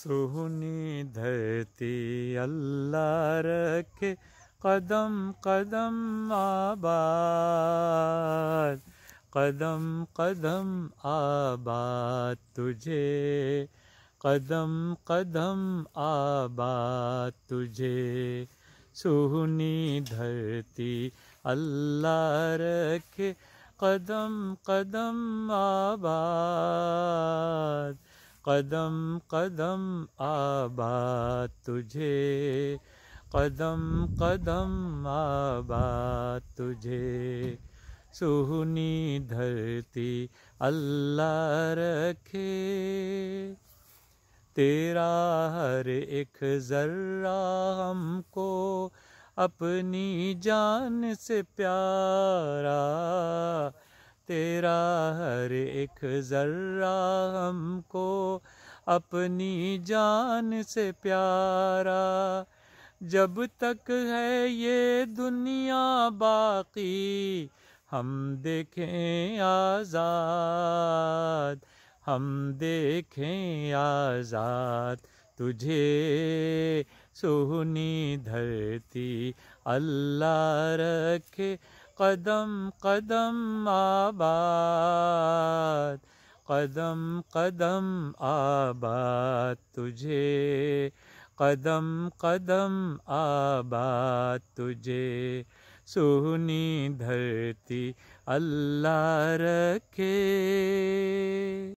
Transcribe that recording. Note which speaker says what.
Speaker 1: सुहनी धरती अल्लाह रखे कदम कदम आबाद कदम कदम आबाद तुझे कदम कदम आबाद तुझे सुहनी धरती अल्लाह रखे कदम कदम आबाद कदम कदम आबाद तुझे कदम कदम आबाद तुझे सुहनी धरती अल्लाह रखे तेरा हर एक जर्रा हमको अपनी जान से प्यारा तेरा हर एक ज़र्रा हमको अपनी जान से प्यारा जब तक है ये दुनिया बाकी हम देखें आज़ाद हम देखें आज़ाद तुझे सोहनी धरती अल्लाह रखे कदम कदम आबाद कदम कदम आबाद तुझे कदम कदम आबाद तुझे सोहनी धरती अल्लाह रखे